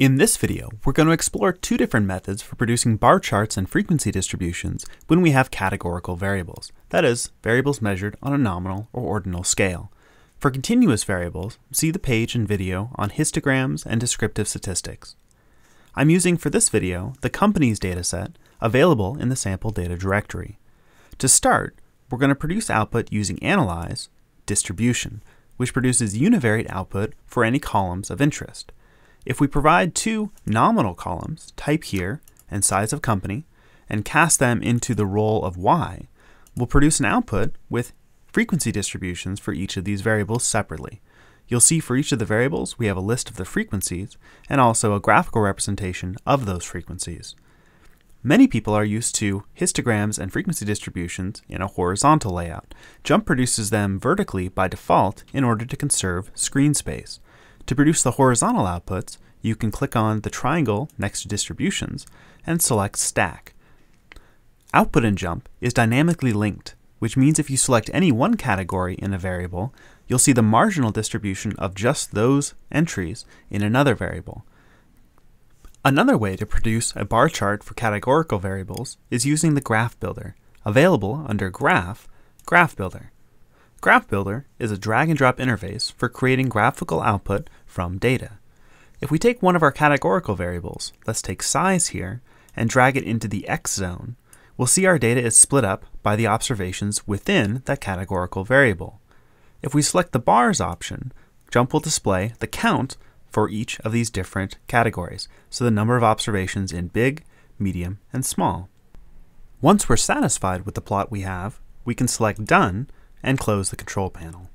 In this video, we're going to explore two different methods for producing bar charts and frequency distributions when we have categorical variables, that is, variables measured on a nominal or ordinal scale. For continuous variables, see the page and video on histograms and descriptive statistics. I'm using for this video the company's dataset available in the sample data directory. To start, we're going to produce output using analyze distribution, which produces univariate output for any columns of interest. If we provide two nominal columns, type here and size of company, and cast them into the role of y, we'll produce an output with frequency distributions for each of these variables separately. You'll see for each of the variables we have a list of the frequencies and also a graphical representation of those frequencies. Many people are used to histograms and frequency distributions in a horizontal layout. Jump produces them vertically by default in order to conserve screen space. To produce the horizontal outputs, you can click on the triangle next to distributions and select stack. Output and jump is dynamically linked, which means if you select any one category in a variable, you'll see the marginal distribution of just those entries in another variable. Another way to produce a bar chart for categorical variables is using the graph builder, available under graph, graph builder. Graph Builder is a drag and drop interface for creating graphical output from data. If we take one of our categorical variables, let's take size here, and drag it into the X zone, we'll see our data is split up by the observations within that categorical variable. If we select the bars option, Jump will display the count for each of these different categories, so the number of observations in big, medium, and small. Once we're satisfied with the plot we have, we can select Done and close the control panel.